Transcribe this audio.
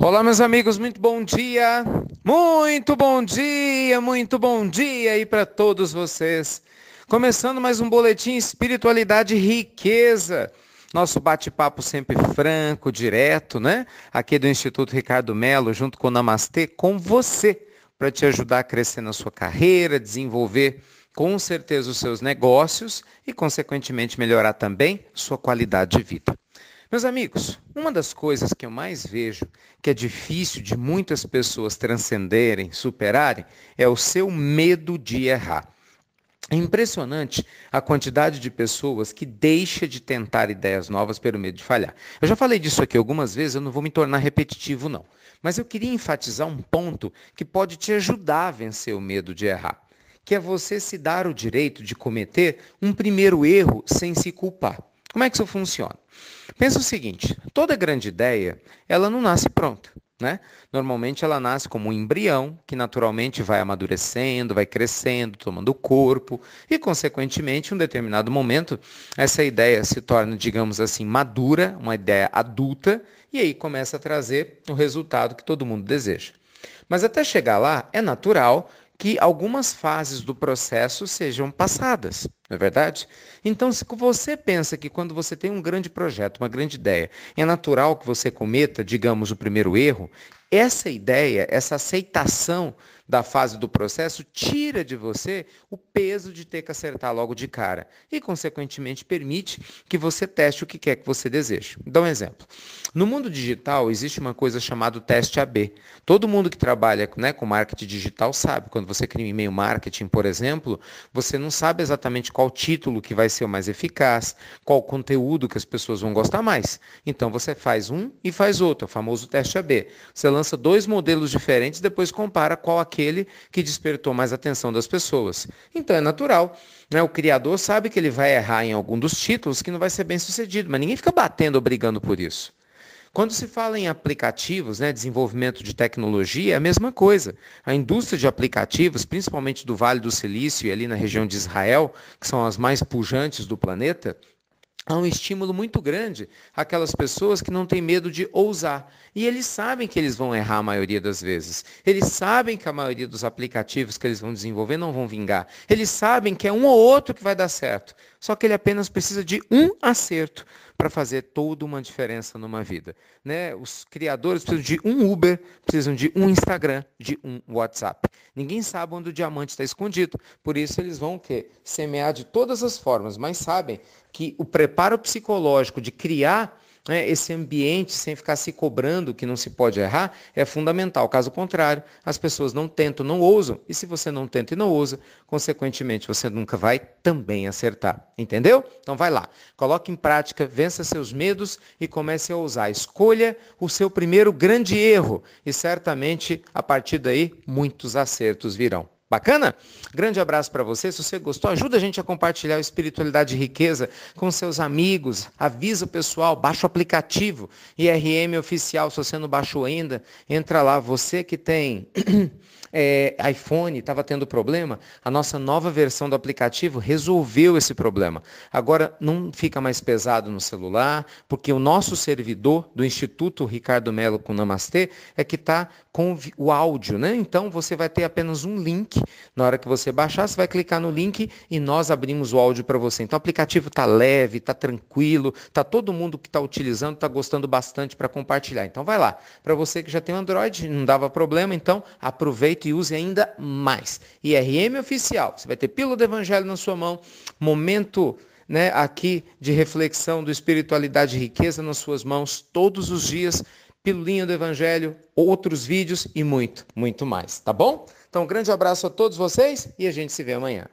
Olá, meus amigos, muito bom dia, muito bom dia, muito bom dia aí para todos vocês. Começando mais um boletim Espiritualidade e Riqueza. Nosso bate-papo sempre franco, direto, né? Aqui do Instituto Ricardo Melo, junto com o Namastê, com você, para te ajudar a crescer na sua carreira, desenvolver com certeza os seus negócios e, consequentemente, melhorar também sua qualidade de vida. Meus amigos, uma das coisas que eu mais vejo que é difícil de muitas pessoas transcenderem, superarem, é o seu medo de errar. É impressionante a quantidade de pessoas que deixa de tentar ideias novas pelo medo de falhar. Eu já falei disso aqui algumas vezes, eu não vou me tornar repetitivo não, mas eu queria enfatizar um ponto que pode te ajudar a vencer o medo de errar, que é você se dar o direito de cometer um primeiro erro sem se culpar. Como é que isso funciona? Pensa o seguinte, toda grande ideia, ela não nasce pronta. Né? Normalmente ela nasce como um embrião, que naturalmente vai amadurecendo, vai crescendo, tomando corpo, e, consequentemente, em um determinado momento, essa ideia se torna, digamos assim, madura, uma ideia adulta, e aí começa a trazer o resultado que todo mundo deseja. Mas até chegar lá, é natural que algumas fases do processo sejam passadas, não é verdade? Então, se você pensa que quando você tem um grande projeto, uma grande ideia, é natural que você cometa, digamos, o primeiro erro, essa ideia, essa aceitação da fase do processo tira de você o peso de ter que acertar logo de cara e, consequentemente, permite que você teste o que quer que você deseje. Dá um exemplo. No mundo digital, existe uma coisa chamada teste AB. Todo mundo que trabalha né, com marketing digital sabe. Quando você cria um e-mail marketing, por exemplo, você não sabe exatamente qual título que vai ser o mais eficaz, qual conteúdo que as pessoas vão gostar mais. Então, você faz um e faz outro, é o famoso teste AB. Você lança dois modelos diferentes, depois compara qual aquele aquele que despertou mais atenção das pessoas. Então é natural. Né? O criador sabe que ele vai errar em algum dos títulos que não vai ser bem sucedido, mas ninguém fica batendo ou brigando por isso. Quando se fala em aplicativos, né, desenvolvimento de tecnologia, é a mesma coisa. A indústria de aplicativos, principalmente do Vale do Silício e ali na região de Israel, que são as mais pujantes do planeta, há um estímulo muito grande àquelas pessoas que não têm medo de ousar. E eles sabem que eles vão errar a maioria das vezes. Eles sabem que a maioria dos aplicativos que eles vão desenvolver não vão vingar. Eles sabem que é um ou outro que vai dar certo. Só que ele apenas precisa de um acerto para fazer toda uma diferença numa vida. Né? Os criadores precisam de um Uber, precisam de um Instagram, de um WhatsApp. Ninguém sabe onde o diamante está escondido. Por isso eles vão que semear de todas as formas, mas sabem que o preparo psicológico de criar né, esse ambiente sem ficar se cobrando que não se pode errar é fundamental. Caso contrário, as pessoas não tentam, não ousam. E se você não tenta e não ousa, consequentemente você nunca vai também acertar. Entendeu? Então vai lá. Coloque em prática, vença seus medos e comece a ousar. Escolha o seu primeiro grande erro e certamente a partir daí muitos acertos virão. Bacana? Grande abraço para você. Se você gostou, ajuda a gente a compartilhar Espiritualidade e Riqueza com seus amigos. Avisa o pessoal, baixa o aplicativo IRM Oficial. Se você não baixou ainda, entra lá. Você que tem é, iPhone estava tendo problema, a nossa nova versão do aplicativo resolveu esse problema. Agora não fica mais pesado no celular, porque o nosso servidor do Instituto Ricardo Melo com Namastê é que está com o áudio, né? Então você vai ter apenas um link. Na hora que você baixar, você vai clicar no link e nós abrimos o áudio para você. Então o aplicativo está leve, está tranquilo, está todo mundo que está utilizando, está gostando bastante para compartilhar. Então vai lá. Para você que já tem Android, não dava problema, então aproveita aproveite e use ainda mais. IRM oficial, você vai ter pílula do evangelho na sua mão, momento né, aqui de reflexão do espiritualidade e riqueza nas suas mãos todos os dias, pilulinha do evangelho, outros vídeos e muito, muito mais, tá bom? Então, um grande abraço a todos vocês e a gente se vê amanhã.